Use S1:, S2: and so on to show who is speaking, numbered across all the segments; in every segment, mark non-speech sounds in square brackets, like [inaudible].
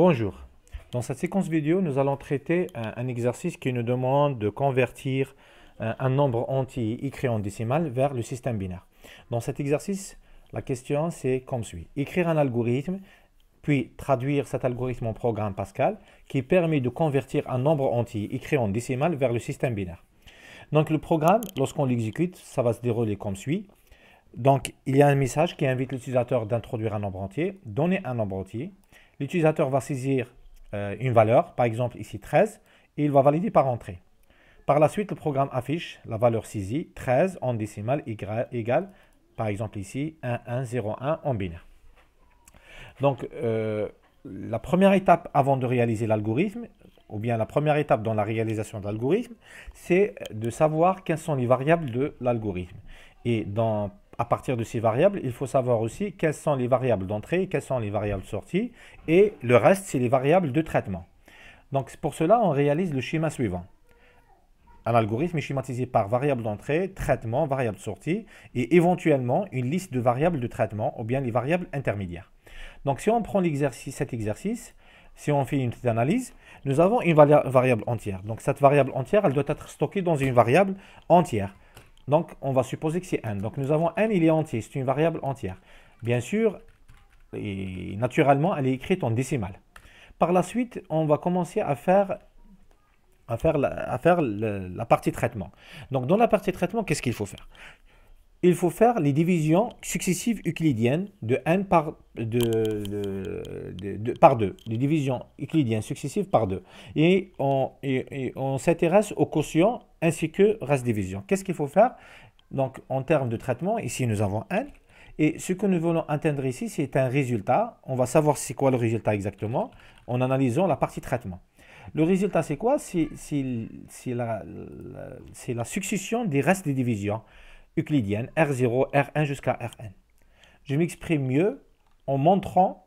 S1: Bonjour. Dans cette séquence vidéo, nous allons traiter un, exercice qui nous demande de convertir euh, un, nombre entier écrit en décimal vers le système binaire. Dans cet exercice, la question c'est comme suit. Écrire un algorithme, puis traduire cet algorithme en programme Pascal qui permet de convertir un nombre entier écrit en décimal vers le système binaire. Donc le programme, lorsqu'on l'exécute, ça va se dérouler comme suit. Donc il y a un message qui invite l'utilisateur d'introduire un nombre entier, donner un nombre entier, L'utilisateur va saisir euh, une valeur, par exemple ici 13, et il va valider par entrée. Par la suite, le programme affiche la valeur saisie 13 en décimal égale, par exemple ici 1101 en binaire. Donc, euh, la première étape avant de réaliser l'algorithme, ou bien la première étape dans la réalisation de l'algorithme, c'est de savoir quelles sont les variables de l'algorithme. Et dans à partir de ces variables, il faut savoir aussi quelles sont les variables d'entrée, quelles sont les variables de sortie, et le reste, c'est les variables de traitement. Donc pour cela, on réalise le schéma suivant. Un algorithme est schématisé par variable d'entrée, traitement, variable de sortie, et éventuellement une liste de variables de traitement, ou bien les variables intermédiaires. Donc si on prend cet exercice, si on fait une petite analyse, nous avons une variable entière. Donc cette variable entière, elle doit être stockée dans une variable entière. Donc, on va supposer que c'est n. Donc, nous avons n, il est entier, c'est une variable entière. Bien sûr, et naturellement, elle est écrite en décimale. Par la suite, on va commencer à faire, à faire, à faire la partie traitement. Donc, dans la partie traitement, qu'est-ce qu'il faut faire il faut faire les divisions successives euclidiennes de n par, de, par 2, les divisions euclidiennes successives par 2. Et on, s'intéresse aux quotients ainsi que de division. Qu'est-ce qu'il faut faire Donc, en termes de traitement, ici nous avons n. Et ce que nous voulons atteindre ici, c'est un résultat. On va savoir c'est quoi le résultat exactement en analysant la partie traitement. Le résultat, c'est quoi C'est la, la succession des restes des divisions euclidienne R0, R1 jusqu'à Rn. Je m'exprime mieux en montrant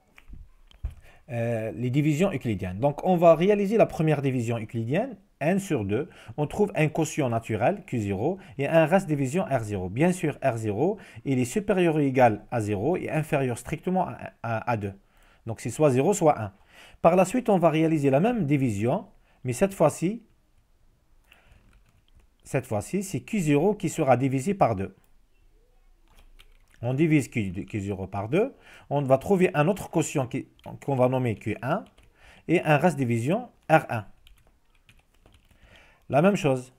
S1: euh, les divisions euclidiennes. Donc on va réaliser la première division euclidienne, 1 sur 2. On trouve un quotient naturel, Q0, et un reste division R0. Bien sûr, R0, il est supérieur ou égal à 0 et inférieur strictement à 2. Donc c'est soit 0, soit 1. Par la suite, on va réaliser la même division, mais cette fois-ci, cette fois-ci, c'est Q0 qui sera divisé par 2. On divise Q0 par 2. On va trouver un autre quotient qu'on va nommer Q1 et un reste division R1. La même chose.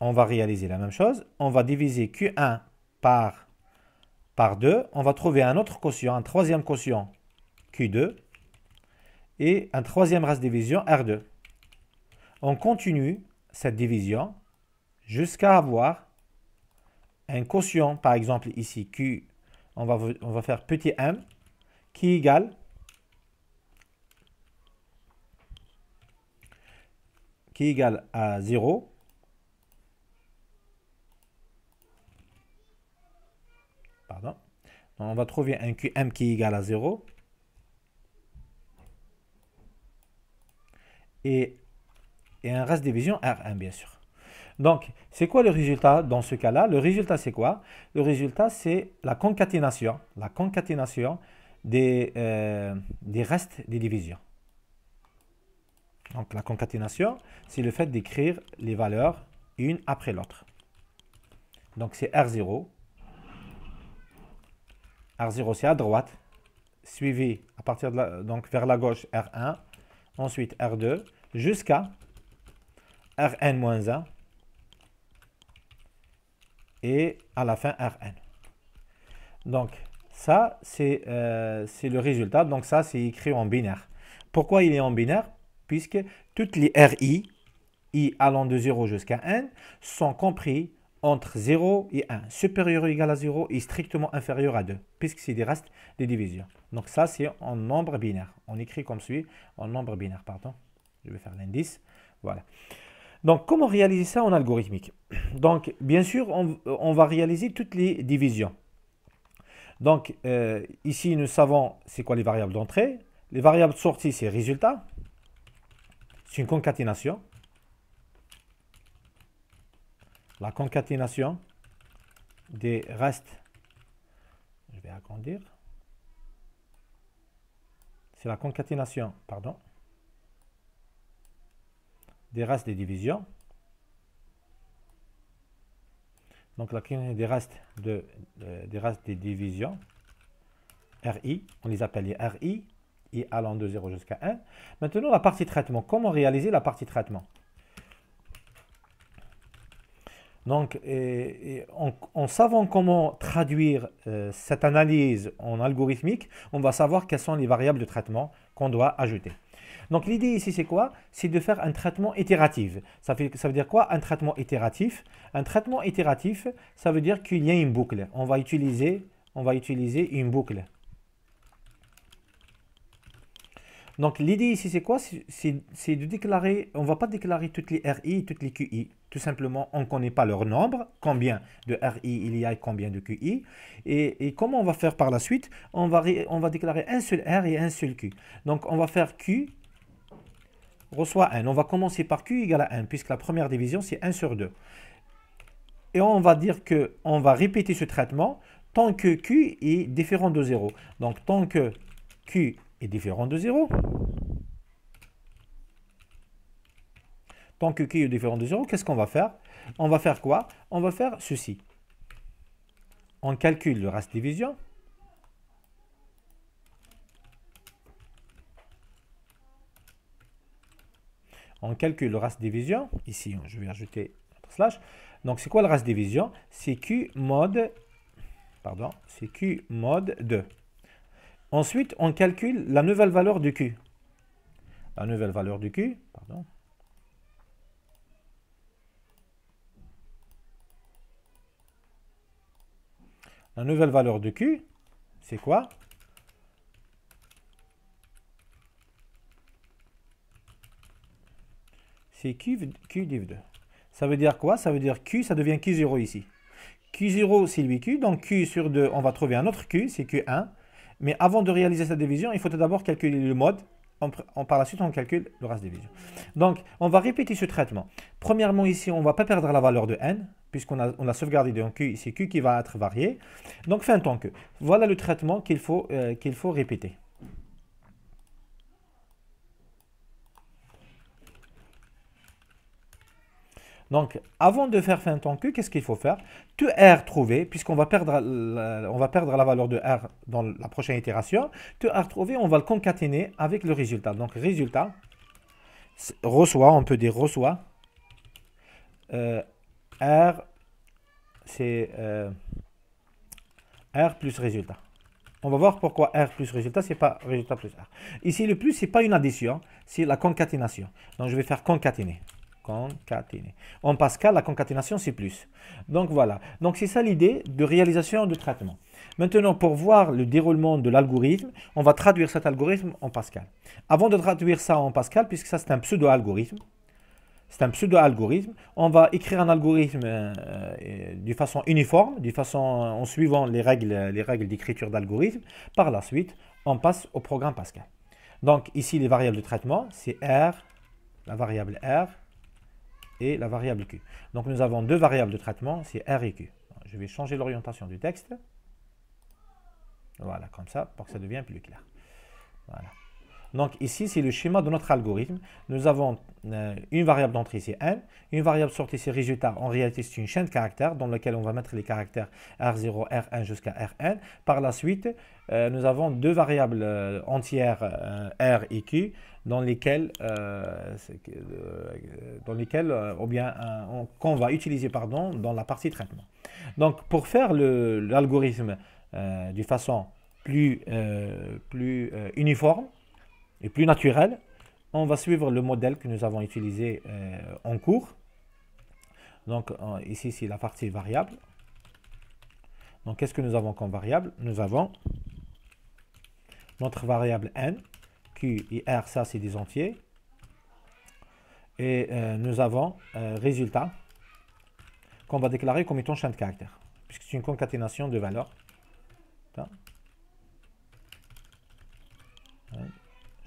S1: On va réaliser la même chose. On va diviser Q1 par, par 2. On va trouver un autre quotient, un troisième quotient Q2 et un troisième reste division R2. On continue cette division jusqu'à avoir un quotient, par exemple ici Q, on va, on va faire petit m, qui égale qui à 0 pardon on va trouver un QM qui est égal à 0 et, un reste division RM bien sûr donc, c'est quoi le résultat dans ce cas-là Le résultat, c'est quoi Le résultat, c'est la concaténation, la concaténation des, euh, restes des divisions. Donc, la concaténation, c'est le fait d'écrire les valeurs une après l'autre. Donc, c'est R0. R0, c'est à droite, suivi à partir donc vers la gauche R1, ensuite R2, jusqu'à Rn-1 et à la fin Rn. Donc ça, euh, c'est le résultat. Donc ça, c'est écrit en binaire. Pourquoi il est en binaire Puisque toutes les RI, I allant de 0 jusqu'à N, sont compris entre 0 et 1. Supérieur ou égal à 0 et strictement inférieur à 2, puisque c'est des restes des divisions. Donc ça, c'est en nombre binaire. On écrit comme suit, en nombre binaire, pardon. Je vais faire l'indice. Voilà. Donc, comment réaliser ça en algorithmique donc, bien sûr, on, va réaliser toutes les divisions. Donc, euh, ici, nous savons c'est quoi les variables d'entrée. Les variables de sortie, c'est résultat. C'est une concaténation. La concaténation des restes. Je vais agrandir. C'est la concaténation, pardon, des restes des divisions. Donc la des restes de, euh, des restes des divisions RI, on les appelle les RI, et allant de 0 jusqu'à 1. Maintenant la partie traitement, comment réaliser la partie traitement Donc en, savant comment traduire euh, cette analyse en algorithmique, on va savoir quelles sont les variables de traitement qu'on doit ajouter. Donc l'idée ici, c'est quoi C'est de faire un traitement itératif. Ça, veut dire quoi Un traitement itératif. Un traitement itératif, ça veut dire qu'il y a une boucle. On va utiliser, on va utiliser une boucle. Donc l'idée ici, c'est quoi C'est de déclarer, on ne va pas déclarer toutes les RI, toutes les QI. Tout simplement, on ne connaît pas leur nombre, combien de RI il y a et combien de QI. Et, comment on va faire par la suite on va, on va déclarer un seul R et un seul Q. Donc on va faire Q reçoit 1. On va commencer par Q égale à 1, puisque la première division, c'est 1 sur 2. Et on va dire que on va répéter ce traitement tant que Q est différent de 0. Donc, tant que Q est différent de 0, tant que Q est différent de 0, qu'est-ce qu'on va faire On va faire quoi On va faire ceci. On calcule le reste division. on calcule le reste division. Ici, hein, je vais ajouter un slash. Donc, c'est quoi le race division C'est Q mode... Pardon, c'est Q 2. Ensuite, on calcule la nouvelle valeur de Q. La nouvelle valeur de Q, pardon. La nouvelle valeur de Q, c'est quoi c'est Q, Q div 2. Ça veut dire quoi Ça veut dire Q, ça devient Q0 ici. Q0, c'est lui Q, donc Q sur 2, on va trouver un autre Q, c'est Q1. Mais avant de réaliser cette division, il faut d'abord calculer le mode. par la suite, on calcule le reste division. Donc, on va répéter ce traitement. Premièrement, ici, on ne va pas perdre la valeur de n, puisqu'on a, on a sauvegardé donc Q, c'est Q qui va être varié. Donc, fait un tant que. Voilà le traitement qu'il faut, euh, qu'il faut répéter. Donc, avant de faire fin ton Q, qu'est-ce qu'il faut faire Tu R trouver, puisqu'on va, perdre la, va perdre la valeur de R dans la prochaine itération. Tu R trouver, on va le concaténer avec le résultat. Donc, résultat reçoit, on peut dire reçoit. Euh, R, c'est euh, R plus résultat. On va voir pourquoi R plus résultat, ce n'est pas résultat plus R. Ici, le plus, c'est pas une addition, c'est la concaténation. Donc, je vais faire concaténer. En Pascal, la concaténation, c'est plus. Donc voilà. Donc c'est ça l'idée de réalisation de traitement. Maintenant, pour voir le déroulement de l'algorithme, on va traduire cet algorithme en Pascal. Avant de traduire ça en Pascal, puisque ça c'est un pseudo-algorithme, c'est un pseudo-algorithme, on va écrire un algorithme euh, euh, de façon uniforme, façon euh, en suivant les règles, les règles d'écriture d'algorithme. Par la suite, on passe au programme Pascal. Donc ici, les variables de traitement, c'est R, la variable R, et la variable Q. Donc nous avons deux variables de traitement, c'est R et Q. Je vais changer l'orientation du texte. Voilà, comme ça, pour que ça devienne plus clair. Voilà. Donc ici, c'est le schéma de notre algorithme. Nous avons euh, une variable d'entrée, c'est n. Une variable sortie, c'est résultat. En réalité, c'est une chaîne de caractères dans laquelle on va mettre les caractères R0, R1 jusqu'à Rn. Par la suite, euh, nous avons deux variables euh, entières R et Q dans lesquelles, dans lesquelles ou bien, qu'on va utiliser pardon, dans la partie traitement. Donc pour faire l'algorithme de façon plus, plus uniforme, et plus naturel, on va suivre le modèle que nous avons utilisé euh, en cours. Donc euh, ici, c'est la partie variable. Donc qu'est-ce que nous avons comme variable Nous avons notre variable n, q et r, ça c'est des entiers. Et euh, nous avons résultat qu'on va déclarer comme étant chaîne de caractère, puisque c'est une concaténation de valeurs.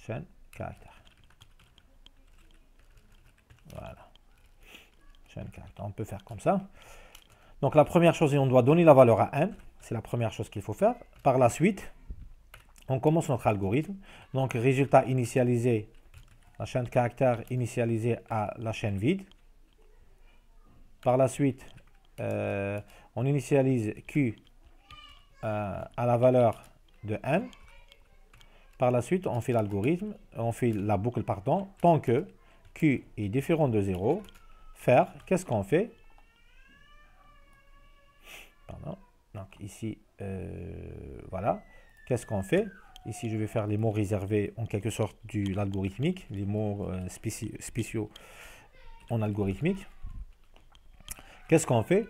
S1: chaîne caractère. Voilà. chaîne caractère. On peut faire comme ça. Donc la première chose, on doit donner la valeur à n. C'est la première chose qu'il faut faire. Par la suite, on commence notre algorithme. Donc résultat initialisé, la chaîne de caractères initialisée à la chaîne vide. Par la suite, euh, on initialise Q euh, à la valeur de n. Par la suite, on fait l'algorithme, on fait la boucle, pardon, tant que Q est différent de 0, faire, qu'est-ce qu'on fait Pardon. Donc ici, euh, voilà. Qu'est-ce qu'on fait Ici, je vais faire les mots réservés en quelque sorte de l'algorithmique, les mots euh, spéciaux en algorithmique. Qu'est-ce qu'on fait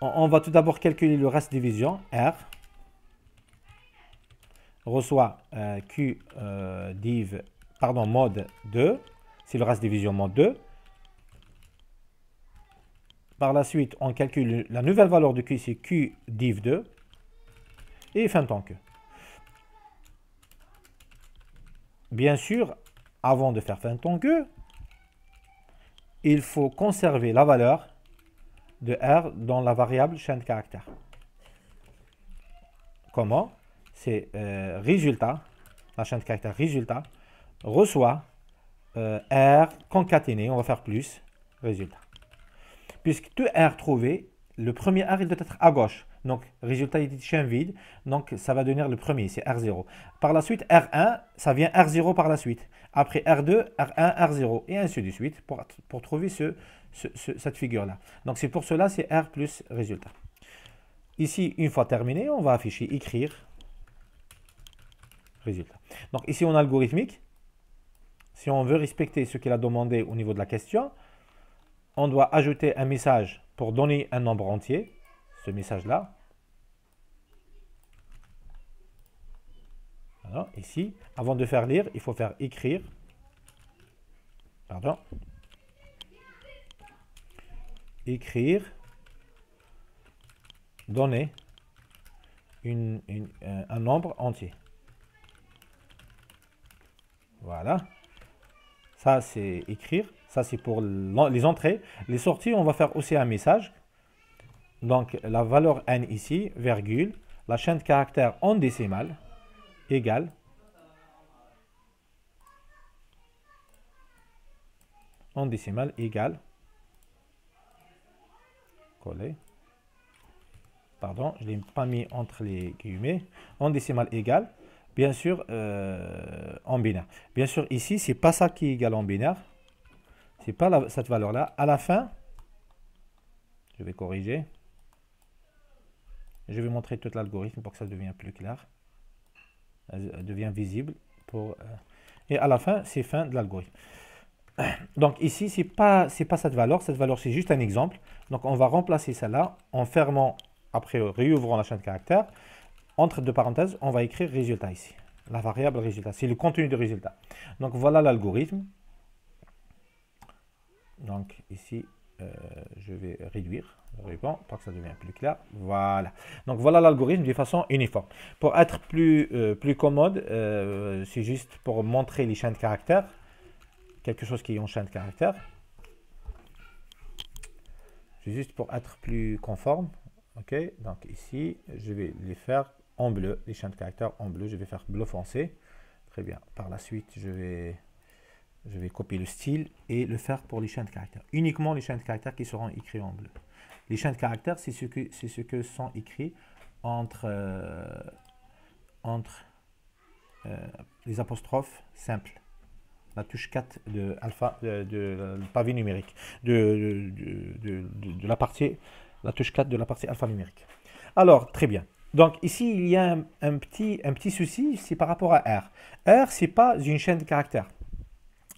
S1: on, on, va tout d'abord calculer le reste division, R reçoit euh, Q euh, div, pardon, mode 2, c'est le reste division mode 2. Par la suite, on calcule la nouvelle valeur de Q, c'est Q div 2, et fin de que. Bien sûr, avant de faire fin de que, il faut conserver la valeur de R dans la variable chaîne de caractère. Comment c'est euh, résultat, la chaîne de caractères résultat, reçoit euh, R concaténé, on va faire plus, résultat. Puisque tout R trouvé, le premier R il doit être à gauche. Donc, résultat est une chaîne vide, donc ça va devenir le premier, c'est R0. Par la suite, R1, ça vient R0 par la suite. Après R2, R1, R0, et ainsi de suite, pour, pour trouver cette figure-là. Donc, c'est pour cela, c'est R plus résultat. Ici, une fois terminé, on va afficher écrire donc ici, on a algorithmique. Si on veut respecter ce qu'il a demandé au niveau de la question, on doit ajouter un message pour donner un nombre entier, ce message-là. Ici, avant de faire lire, il faut faire écrire. Pardon. Écrire. Donner euh, un nombre entier. Voilà. Ça, c'est écrire. Ça, c'est pour les entrées. Les sorties, on va faire aussi un message. Donc, la valeur n ici, virgule, la chaîne de caractères en décimal égale en décimal égale coller pardon je l'ai pas mis entre les guillemets en décimal égale bien sûr euh, en binaire. Bien sûr, ici, c'est pas ça qui égal en binaire. C'est pas cette valeur-là. À la fin, je vais corriger. Je vais montrer tout l'algorithme pour que ça devienne plus clair. Elle euh, devient visible. Euh, et à la fin, c'est fin de l'algorithme. [clears throat] Donc ici, ce n'est pas, pas cette valeur. Cette valeur, c'est juste un exemple. Donc on va remplacer celle-là en fermant, après réouvrant la chaîne de caractères entre deux parenthèses, on va écrire résultat ici. La variable résultat, c'est le contenu de résultat. Donc voilà l'algorithme. Donc ici, euh, je vais réduire le pour que ça devient plus clair. Voilà. Donc voilà l'algorithme de façon uniforme. Pour être plus, euh, plus commode, euh, c'est juste pour montrer les chaînes de caractères. Quelque chose qui est en chaîne de caractères. C'est juste pour être plus conforme. Ok, donc ici, je vais les faire en bleu, les chaînes de caractères en bleu. Je vais faire bleu foncé. Très bien. Par la suite, je vais, je vais copier le style et le faire pour les chaînes de caractères. Uniquement les chaînes de caractères qui seront écrits en bleu. Les chaînes de caractères, c'est ce, que, ce que sont écrits entre, euh, entre euh, les apostrophes simples. La touche 4 de alpha, de, pavé numérique, de, de, la partie, la touche 4 de la partie alpha numérique. Alors, très bien. Donc ici, il y a un, petit, petit souci, c'est par rapport à R. R, ce n'est pas une chaîne de caractères.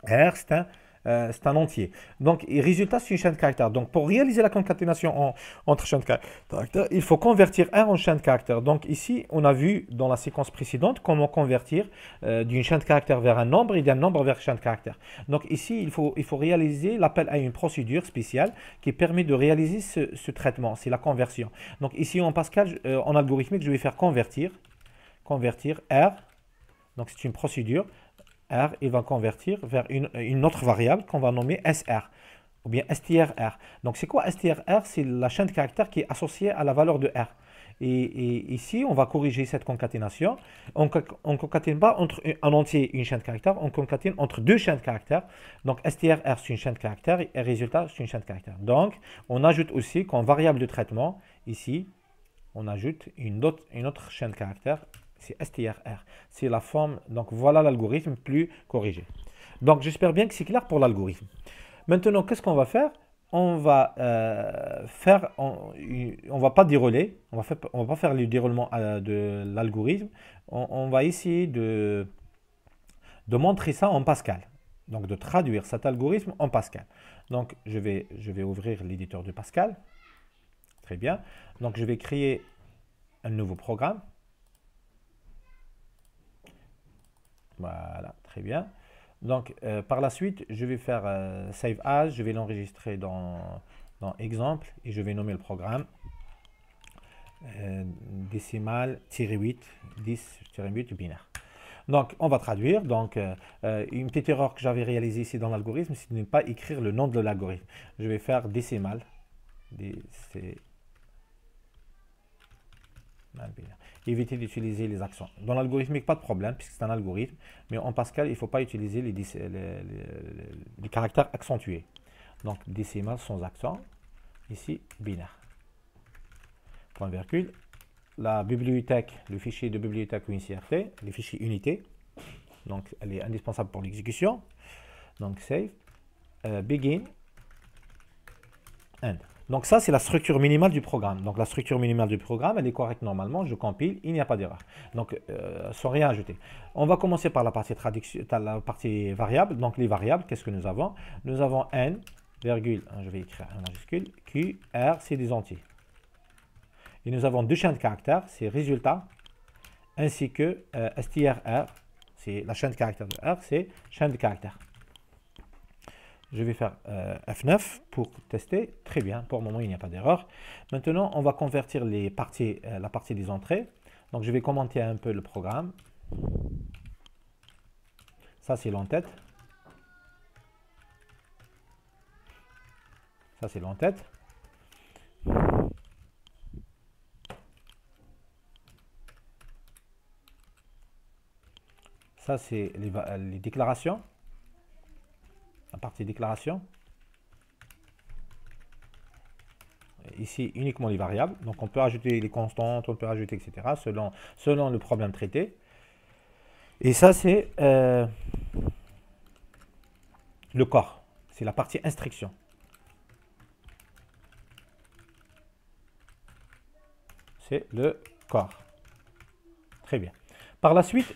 S1: R, c'est un euh, c'est un entier. Donc, résultat, c'est une chaîne de caractères. Donc, pour réaliser la concaténation entre chaînes de caractères, il faut convertir R en chaîne de caractères. Donc, ici, on a vu dans la séquence précédente comment convertir euh, d'une chaîne de caractères vers un nombre et d'un nombre vers une chaîne de caractères. Donc, ici, il faut, réaliser l'appel à une procédure spéciale qui permet de réaliser ce, traitement. C'est la conversion. Donc, ici, en Pascal, euh, en algorithmique, je vais faire convertir, convertir R. Donc, c'est une procédure R, il va convertir vers une, autre variable qu'on va nommer SR ou bien STRR. Donc c'est quoi STRR C'est la chaîne de caractère qui est associée à la valeur de R. Et, ici, on va corriger cette concaténation. On ne concatène pas entre un entier une chaîne de caractère, on concatène entre deux chaînes de caractères. Donc STRR, c'est une chaîne de caractères, et résultat, c'est une chaîne de caractères. Donc, on ajoute aussi qu'en variable de traitement, ici, on ajoute une autre, une autre chaîne de caractères, c'est STRR. C'est la forme. Donc voilà l'algorithme plus corrigé. Donc j'espère bien que c'est clair pour l'algorithme. Maintenant, qu'est-ce qu'on va faire On va euh, faire, on, on, va pas dérouler, on va on va pas faire le déroulement de l'algorithme. On, va essayer de de montrer ça en Pascal. Donc de traduire cet algorithme en Pascal. Donc je vais, je vais ouvrir l'éditeur de Pascal. Très bien. Donc je vais créer un nouveau programme. Voilà, très bien. Donc, euh, par la suite, je vais faire euh, Save As, je vais l'enregistrer dans, Exemple et je vais nommer le programme euh, décimal-8, 10-8 binaire. Donc, on va traduire. Donc, une petite erreur que j'avais réalisée ici dans l'algorithme, c'est de ne pas écrire le nom de l'algorithme. Je vais faire décimal. Décimal binaire éviter d'utiliser les accents. Dans l'algorithmique, pas de problème, puisque c'est un algorithme, mais en Pascal, il ne faut pas utiliser les, caractères accentués. Donc, décimal sans accent, ici, binaire. Point virgule. La bibliothèque, le fichier de bibliothèque ou CRT, les fichiers unités, donc elle est indispensable pour l'exécution. Donc, save, euh, begin, end. Donc ça, c'est la structure minimale du programme. Donc la structure minimale du programme, elle est correcte normalement. Je compile, il n'y a pas d'erreur. Donc euh, sans rien ajouter. On va commencer par la partie, euh, la partie variable. Donc les variables, qu'est-ce que nous avons Nous avons n, virgule, hein, je vais écrire en majuscule, q, r, c'est des entiers. Et nous avons deux chaînes de caractères, c'est résultat, ainsi que euh, str r c'est la chaîne de caractères de r, c'est chaîne de caractères. Je vais faire euh, F9 pour tester. Très bien, pour le moment, il n'y a pas d'erreur. Maintenant, on va convertir euh, la partie des entrées. Donc, je vais commenter un peu le programme. Ça, c'est l'entête. Ça, c'est l'entête. Ça, c'est les déclarations partie déclaration. Ici, uniquement les variables. Donc, on peut ajouter les constantes, on peut ajouter, etc. selon, selon le problème traité. Et ça, c'est euh, le corps. C'est la partie instruction. C'est le corps. Très bien. Par la suite,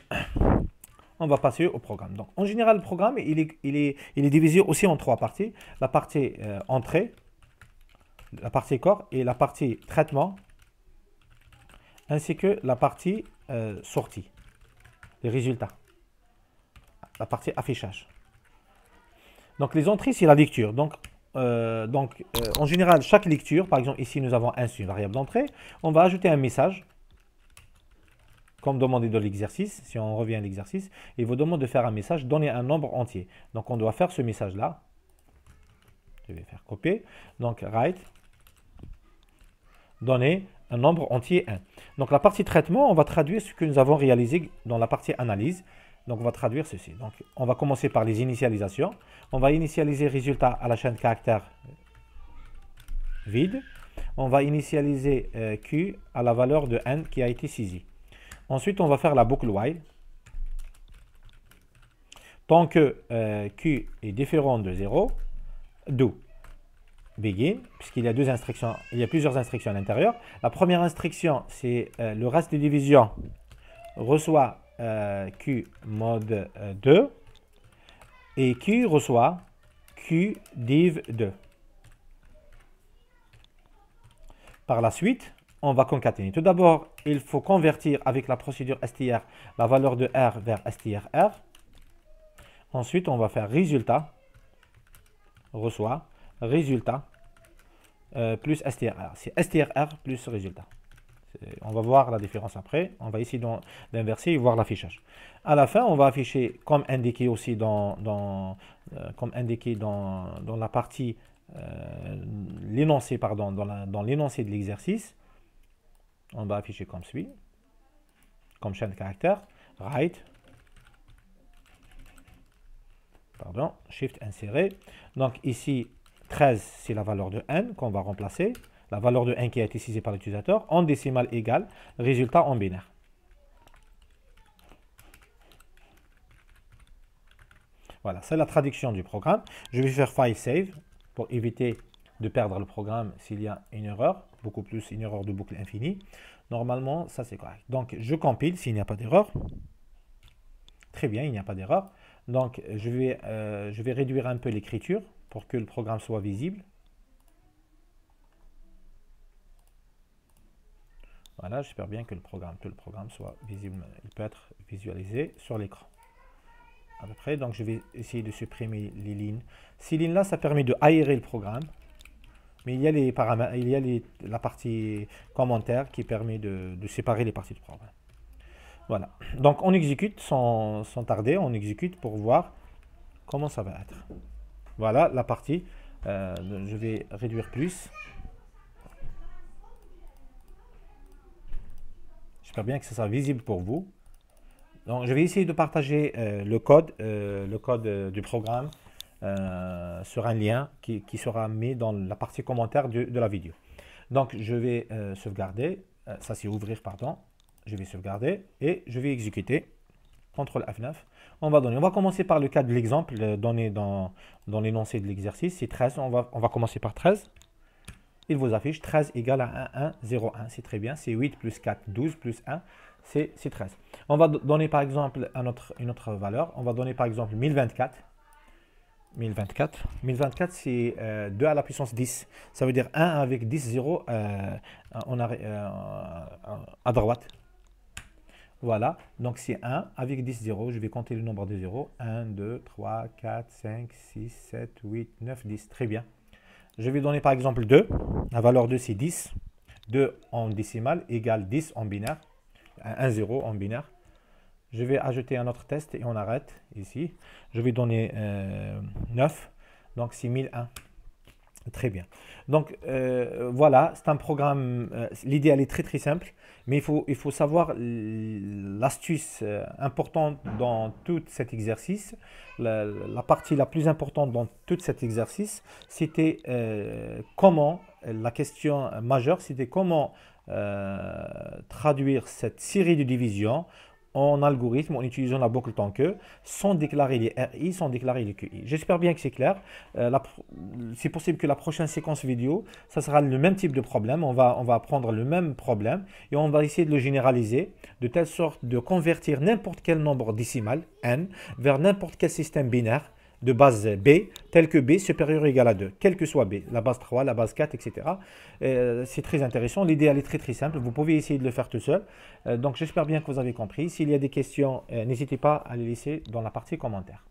S1: on va passer au programme. Donc, en général, le programme, il est, il est, divisé aussi en trois parties. La partie euh, entrée, la partie corps et la partie traitement, ainsi que la partie euh, sortie, les résultats, la partie affichage. Donc, les entrées, c'est la lecture. Donc, euh, donc en général, chaque lecture, par exemple, ici, nous avons un, une variable d'entrée. On va ajouter un message comme demandé dans l'exercice, si on revient à l'exercice, il vous demande de faire un message, donner un nombre entier. Donc on doit faire ce message-là. Je vais faire copier. Donc write, donner un nombre entier 1. Donc la partie traitement, on va traduire ce que nous avons réalisé dans la partie analyse. Donc on va traduire ceci. Donc on va commencer par les initialisations. On va initialiser résultat à la chaîne caractère vide. On va initialiser euh, Q à la valeur de n qui a été saisie. Ensuite, on va faire la boucle while. Tant que euh, Q est différent de 0, d'où begin, puisqu'il y a deux instructions, il y a plusieurs instructions à l'intérieur. La première instruction, c'est euh, le reste de division reçoit euh, Q mode 2 et Q reçoit Q div 2. Par la suite, on va concaténer. Tout d'abord, il faut convertir avec la procédure str la valeur de r vers strr. Ensuite, on va faire résultat, reçoit, résultat, euh, plus strr. C'est strr plus résultat. On va voir la différence après. On va ici d'inverser et voir l'affichage. À la fin, on va afficher comme indiqué aussi dans, euh, comme indiqué dans, la partie euh, l'énoncé pardon dans l'énoncé de l'exercice on va afficher comme suit, comme chaîne de caractère, write, pardon, shift insérer. Donc ici, 13, c'est la valeur de n qu'on va remplacer, la valeur de n qui a été saisie par l'utilisateur, en décimal égale, résultat en binaire. Voilà, c'est la traduction du programme. Je vais faire File Save pour éviter de perdre le programme s'il y a une erreur, beaucoup plus une erreur de boucle infinie. Normalement, ça c'est correct. Donc, je compile s'il n'y a pas d'erreur. Très bien, il n'y a pas d'erreur. Donc, je vais, euh, je vais réduire un peu l'écriture pour que le programme soit visible. Voilà, j'espère bien que le programme, que le programme soit visible. Il peut être visualisé sur l'écran. À peu près, donc je vais essayer de supprimer les lignes. Ces lignes-là, ça permet de aérer le programme. Mais il y a, les il y a la partie commentaire qui permet de, séparer les parties du programme. Voilà. Donc on exécute sans, tarder, on exécute pour voir comment ça va être. Voilà la partie. Euh, je vais réduire plus. J'espère bien que ce sera visible pour vous. Donc je vais essayer de partager euh, le code, euh, le code du programme euh, sur un lien qui, sera mis dans la partie commentaire de, la vidéo. Donc je vais euh, sauvegarder, euh, ça c'est ouvrir pardon, je vais sauvegarder et je vais exécuter. CTRL F9, on va donner. On va commencer par le cas de l'exemple donné dans, l'énoncé de l'exercice, c'est 13, on va, on va commencer par 13. Il vous affiche 13 égale à 1, 1, 0, 1, c'est très bien, c'est 8 plus 4, 12 plus 1, c'est 13. On va donner par exemple une autre valeur, on va donner par exemple 1024. 1024. 1024, c'est 2 euh, à la puissance 10. Ça veut dire 1 avec 10, 0 on à droite. Voilà, donc c'est 1 avec 10, 0. Je vais compter le nombre de 0. 1, 2, 3, 4, 5, 6, 7, 8, 9, 10. Très bien. Je vais donner par exemple 2. La valeur 2, c'est 10. 2 en décimal égale 10 en binaire. 1, 0 en binaire. Je vais ajouter un autre test et on arrête ici. Je vais donner 9, euh, donc 6001. Très bien. Donc euh, voilà, c'est un programme, l'idéal euh, l'idée est très très simple, mais il faut, il faut savoir l'astuce importante dans tout cet exercice. la, partie la plus importante dans tout cet exercice, c'était comment, la question majeure, c'était comment traduire cette série de divisions en algorithme, en utilisant la boucle tant que, sans déclarer les RI, sans déclarer les QI. J'espère bien que c'est clair. Euh, c'est possible que la prochaine séquence vidéo, ça sera le même type de problème. On va, on va prendre le même problème et on va essayer de le généraliser de telle sorte de convertir n'importe quel nombre décimal, n, vers n'importe quel système binaire de base B, tel que B supérieur ou égal à 2, quelle que soit B, la base 3, la base 4, etc. Euh, c'est très intéressant. L'idée, elle est très très simple. Vous pouvez essayer de le faire tout seul. Euh, donc, j'espère bien que vous avez compris. S'il y a des questions, euh, n'hésitez pas à les laisser dans la partie commentaires.